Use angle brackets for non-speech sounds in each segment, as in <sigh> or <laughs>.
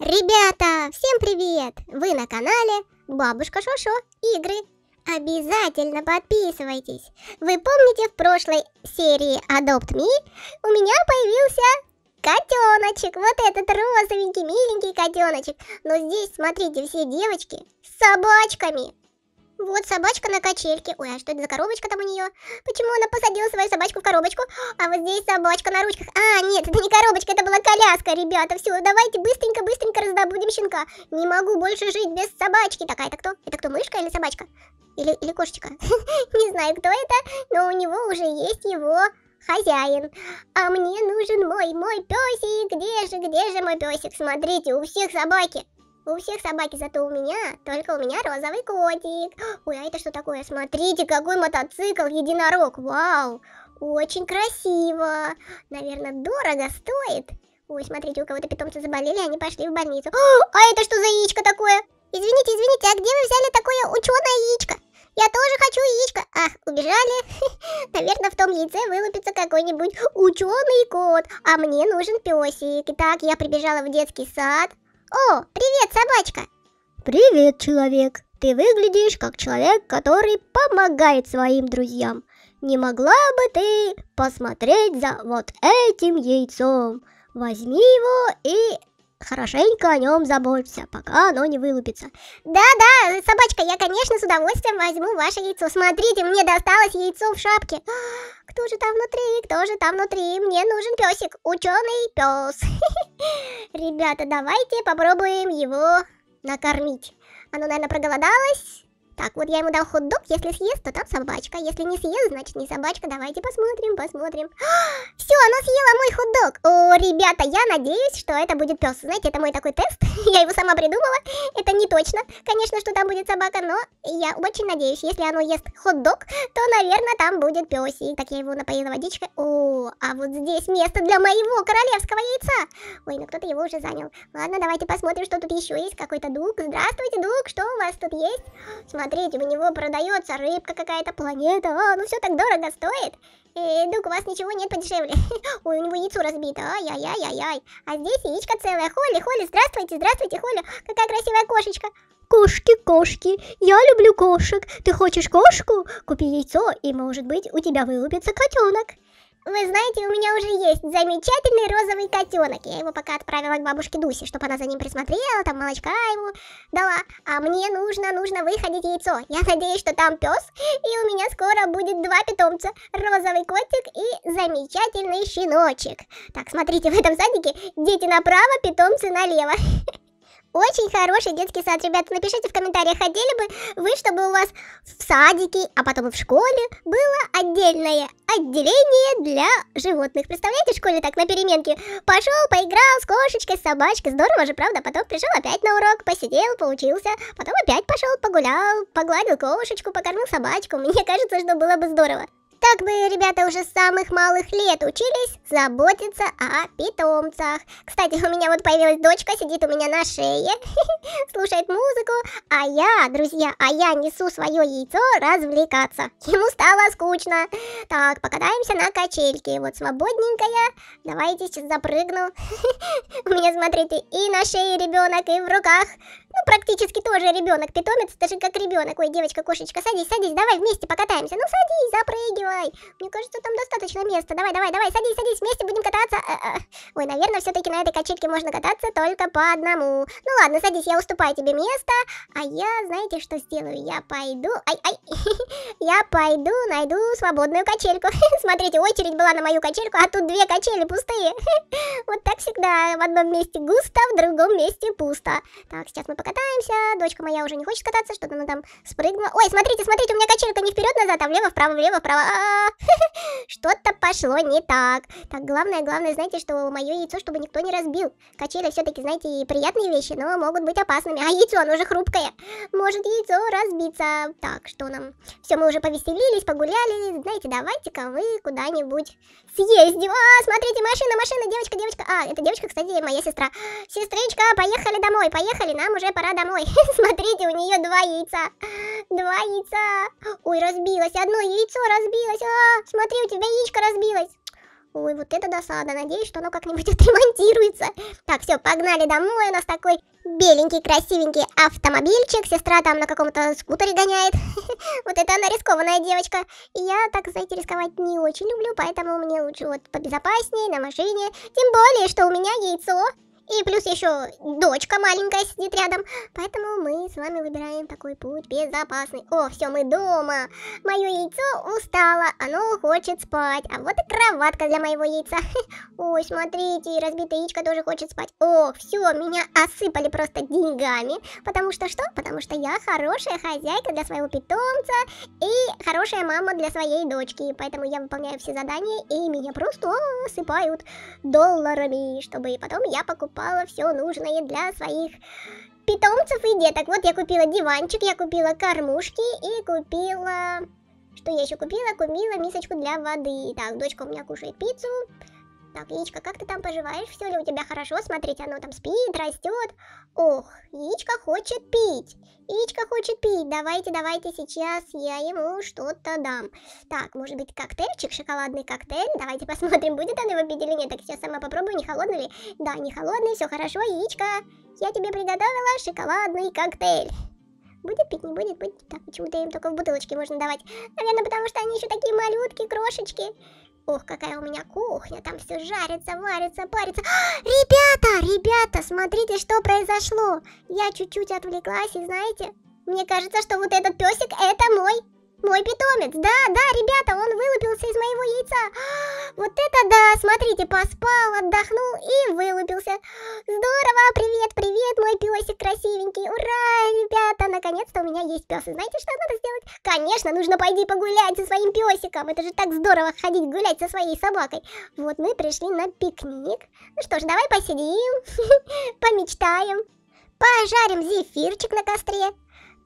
Ребята, всем привет! Вы на канале Бабушка Шошо Игры. Обязательно подписывайтесь. Вы помните в прошлой серии Adopt Me у меня появился котеночек. Вот этот розовенький, миленький котеночек. Но здесь, смотрите, все девочки с собачками. Вот собачка на качельке. Ой, а что это за коробочка там у нее? Почему она посадила свою собачку в коробочку? А вот здесь собачка на ручках. А, нет, это не коробочка, это была коляска, ребята. Все, давайте быстренько-быстренько раздобудем щенка. Не могу больше жить без собачки. Такая, это кто? Это кто, мышка или собачка? Или, или кошечка? <laughs> Не знаю, кто это, но у него уже есть его хозяин. А мне нужен мой, мой песик. Где же, где же мой песик? Смотрите, у всех собаки. У всех собаки, зато у меня, только у меня розовый котик. <gasps> Ой, а это что такое? Смотрите, какой мотоцикл, единорог, вау. Очень красиво. Наверное, дорого стоит. Ой, смотрите, у кого-то питомцы заболели, они пошли в больницу. О, <gasps> а это что за яичко такое? Извините, извините, а где вы взяли такое ученое яичко? Я тоже хочу яичко. А, убежали. <laughs> Наверное, в том яйце вылупится какой-нибудь ученый кот. А мне нужен песик. Итак, я прибежала в детский сад. «О, привет, собачка!» «Привет, человек! Ты выглядишь как человек, который помогает своим друзьям. Не могла бы ты посмотреть за вот этим яйцом? Возьми его и хорошенько о нем заботься, пока оно не вылупится. Да-да, собачка, я, конечно, с удовольствием возьму ваше яйцо. Смотрите, мне досталось яйцо в шапке. Кто же там внутри? Кто же там внутри? Мне нужен песик. Ученый пес. <laughs> Ребята, давайте попробуем его накормить. Оно, наверное, проголодалось. Так, вот я ему дал хот-дог, если съест, то там собачка. Если не съест, значит не собачка. Давайте посмотрим, посмотрим. <gasps> Все, она съела мой хот-дог. О, ребята, я надеюсь, что это будет пес. Знаете, это мой такой тест. <laughs> я его сама придумала. Это не точно, конечно, что там будет собака, но я очень надеюсь, если оно ест хот-дог, то, наверное, там будет песик. Так, я его напоила водичкой. О, а вот здесь место для моего королевского яйца. Ой, ну кто-то его уже занял. Ладно, давайте посмотрим, что тут еще есть. Какой-то дух. Здравствуйте, дух, что у вас тут есть? <gasps> Смотрите смотрите, у него продается рыбка какая-то, планета, а, ну все так дорого стоит. Э, у вас ничего нет подешевле. <laughs> Ой, у него яйцо разбито, ай-яй-яй-яй-яй. А здесь яичко целое. Холли, Холли, здравствуйте, здравствуйте, Холли. Какая красивая кошечка. Кошки, кошки, я люблю кошек. Ты хочешь кошку? Купи яйцо, и, может быть, у тебя вылупится котенок. Вы знаете, у меня уже есть замечательный розовый котенок. Я его пока отправила к бабушке Дусе, чтобы она за ним присмотрела, там молочка ему дала. А мне нужно, нужно выходить яйцо. Я надеюсь, что там пес, и у меня скоро будет два питомца. Розовый котик и замечательный щеночек. Так, смотрите, в этом садике дети направо, питомцы налево. <laughs> Очень хороший детский сад, ребята. Напишите в комментариях, хотели бы вы, чтобы у вас в садике, а потом и в школе было отдельное отделение для животных. Представляете, в школе так на переменке пошел, поиграл с кошечкой, с собачкой. Здорово же, правда? Потом пришел опять на урок, посидел, поучился. Потом опять пошел, погулял, погладил кошечку, покормил собачку. Мне кажется, что было бы здорово. Так бы ребята уже с самых малых лет учились заботиться о питомцах. Кстати, у меня вот появилась дочка, сидит у меня на шее, <laughs> слушает музыку, а я, друзья, а я несу свое яйцо развлекаться. Ему стало скучно. Так, покатаемся на качельке. Вот свободненькая. Давайте сейчас запрыгну. <laughs> У меня, смотрите, и на шее ребенок, и в руках. Ну, практически тоже ребенок, питомец, даже как ребенок. Ой, девочка, кошечка, садись, садись, давай вместе покатаемся. Ну, садись, запрыгивай давай. Мне кажется, там достаточно места. Давай, давай, давай, садись, садись, вместе будем кататься. Э, э, э. Ой, наверное, все-таки на этой качельке можно кататься только по одному. Ну ладно, садись, я уступаю тебе место. А я, знаете, что сделаю? Я пойду... Ай, ай. <laughs> Я пойду, найду свободную качельку. <laughs> Смотрите, очередь была на мою качельку, а тут две качели пустые. <laughs> Вот так всегда. В одном месте густо, в другом месте пусто. Так, сейчас мы покатаемся. Дочка моя уже не хочет кататься, что-то она там спрыгнула. Ой, смотрите, смотрите, у меня качелька не вперед-назад, а влево-вправо, влево-вправо. А, <laughs> Что-то пошло не так. Так, главное, главное, знаете, что мое яйцо, чтобы никто не разбил. Качели все-таки, знаете, приятные вещи, но могут быть опасными. А яйцо, оно же хрупкое. Может яйцо разбиться. Так, что нам? Все, мы уже повеселились, погуляли. Знаете, давайте-ка вы куда-нибудь съездим. А, смотрите, машина, машина, девочка, девочка. А, это девочка, кстати, моя сестра. Сестричка, поехали домой, поехали, нам уже пора домой. <laughs> Смотрите, у нее два яйца. Два яйца. Ой, разбилось, одно яйцо разбилось разбилось. А, смотри, у тебя яичко разбилось. Ой, вот это досада. Надеюсь, что оно как-нибудь <laughs> отремонтируется. Так, все, погнали домой. У нас такой беленький, красивенький автомобильчик. Сестра там на каком-то скутере гоняет. <laughs> Вот это она рискованная девочка. я так, знаете, рисковать не очень люблю, поэтому мне лучше вот побезопаснее на машине. Тем более, что у меня яйцо. И плюс еще дочка маленькая сидит рядом. Поэтому мы с вами выбираем такой путь безопасный. О, все, мы дома. Мое яйцо устало, оно хочет спать. А вот и кроватка для моего яйца. <laughs> Ой, смотрите, разбитая яичко тоже хочет спать. О, все, меня осыпали просто деньгами. Потому что что? Потому что я хорошая хозяйка для своего питомца и хорошая мама для своей дочки. Поэтому я выполняю все задания и меня просто осыпают долларами, чтобы потом я покупала покупала все нужное для своих питомцев и деток. Вот я купила диванчик, я купила кормушки и купила... Что я еще купила? Купила мисочку для воды. Так, дочка у меня кушает пиццу. Так, яичко, как ты там поживаешь? Все ли у тебя хорошо? Смотрите, оно там спит, растет. Ох, яичко хочет пить. Яичко хочет пить. Давайте, давайте, сейчас я ему что-то дам. Так, может быть, коктейльчик, шоколадный коктейль. Давайте посмотрим, будет он его пить или нет. Так, сейчас сама попробую, не холодный ли. Да, не холодный, все хорошо, яичко. Я тебе приготовила шоколадный коктейль. Будет пить, не будет, будет. Так, почему-то им только в бутылочке можно давать. Наверное, потому что они еще такие малютки, крошечки. Ох, какая у меня кухня, там все жарится, варится, парится. А, ребята, ребята, смотрите, что произошло. Я чуть-чуть отвлеклась, и знаете, мне кажется, что вот этот песик это мой. Мой питомец, да, да, ребята, он вылупился из моего яйца. <gasps> Вот это да, смотрите, поспал, отдохнул и вылупился. Здорово, привет, привет, мой песик красивенький. Ура, ребята, наконец-то у меня есть пес. знаете, что надо сделать? Конечно, нужно пойти погулять со своим песиком. Это же так здорово ходить гулять со своей собакой. Вот мы пришли на пикник. Ну что ж, давай посидим, <laughs> помечтаем, пожарим зефирчик на костре.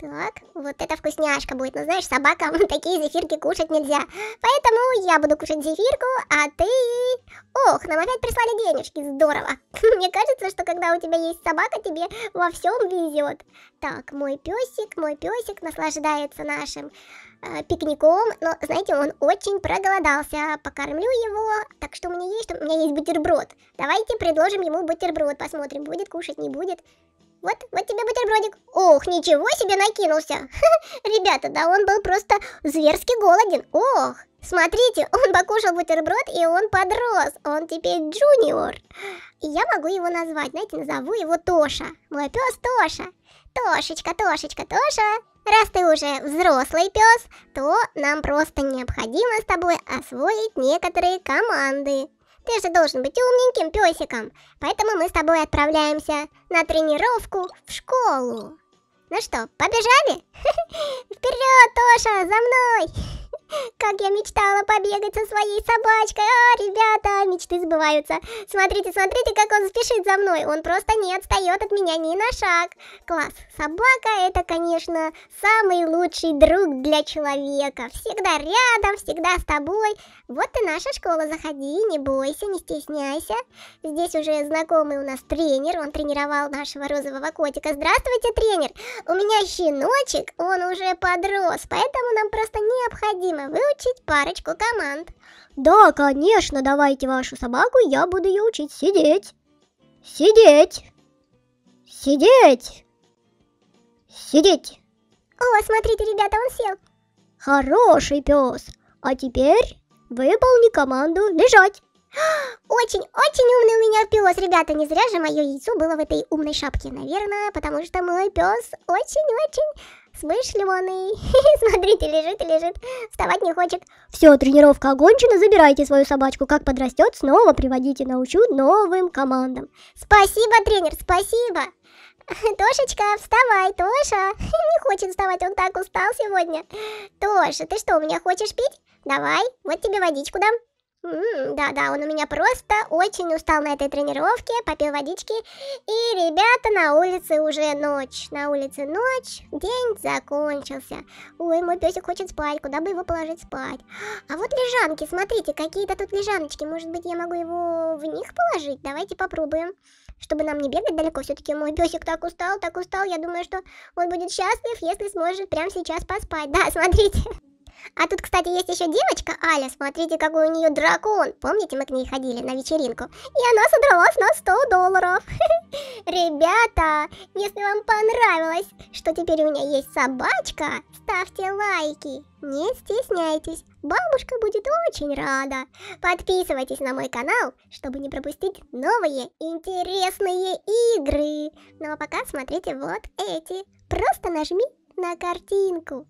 Так, вот это вкусняшка будет. Но знаешь, собакам <laughs> такие зефирки кушать нельзя. Поэтому я буду кушать зефирку, а ты... Ох, нам опять прислали денежки, здорово. <laughs> Мне кажется, что когда у тебя есть собака, тебе во всем везет. Так, мой песик, мой песик наслаждается нашим э, пикником. Но, знаете, он очень проголодался. Покормлю его. Так что у меня есть, у меня есть бутерброд. Давайте предложим ему бутерброд, посмотрим, будет кушать, не будет. Вот, вот тебе бутербродик. Ох, ничего себе накинулся. <laughs> Ребята, да он был просто зверски голоден. Ох, смотрите, он покушал бутерброд и он подрос. Он теперь джуниор. И я могу его назвать, знаете, назову его Тоша. Мой пес Тоша. Тошечка, Тошечка, Тоша. Раз ты уже взрослый пес, то нам просто необходимо с тобой освоить некоторые команды. Ты же должен быть умненьким песиком, поэтому мы с тобой отправляемся на тренировку в школу. Ну что, побежали? <laughs> Вперед, Тоша, за мной! Как я мечтала побегать со своей собачкой. А, ребята, мечты сбываются. Смотрите, смотрите, как он спешит за мной. Он просто не отстает от меня ни на шаг. Класс. Собака это, конечно, самый лучший друг для человека. Всегда рядом, всегда с тобой. Вот и наша школа. Заходи, не бойся, не стесняйся. Здесь уже знакомый у нас тренер. Он тренировал нашего розового котика. Здравствуйте, тренер. У меня щеночек, он уже подрос, поэтому нам просто необходимо необходимо выучить парочку команд. Да, конечно, давайте вашу собаку, я буду ее учить сидеть. Сидеть. Сидеть. Сидеть. О, смотрите, ребята, он сел. Хороший пес. А теперь выполни команду лежать. Очень-очень <gasps> умный у меня пес, ребята. Не зря же мое яйцо было в этой умной шапке, наверное, потому что мой пес очень-очень смышленый. <laughs> Смотрите, лежит и лежит, вставать не хочет. Все, тренировка окончена, забирайте свою собачку. Как подрастет, снова приводите, научу новым командам. Спасибо, тренер, спасибо. <laughs> Тошечка, вставай, Тоша. <laughs> Не хочет вставать, он так устал сегодня. Тоша, ты что, у меня хочешь пить? Давай, вот тебе водичку дам. Да-да, он у меня просто очень устал на этой тренировке, попил водички. И, ребята, на улице уже ночь. На улице ночь, день закончился. Ой, мой песик хочет спать, куда бы его положить спать? А вот лежанки, смотрите, какие-то тут лежаночки. Может быть, я могу его в них положить? Давайте попробуем. Чтобы нам не бегать далеко, все-таки мой песик так устал, так устал. Я думаю, что он будет счастлив, если сможет прямо сейчас поспать. Да, <laughs> смотрите. А тут, кстати, есть еще девочка Аля, смотрите, какой у нее дракон. Помните, мы к ней ходили на вечеринку? И она содрала на нас 100 долларов. <laughs> Ребята, если вам понравилось, что теперь у меня есть собачка, ставьте лайки. Не стесняйтесь, бабушка будет очень рада. Подписывайтесь на мой канал, чтобы не пропустить новые интересные игры. Ну а пока смотрите вот эти. Просто нажми на картинку.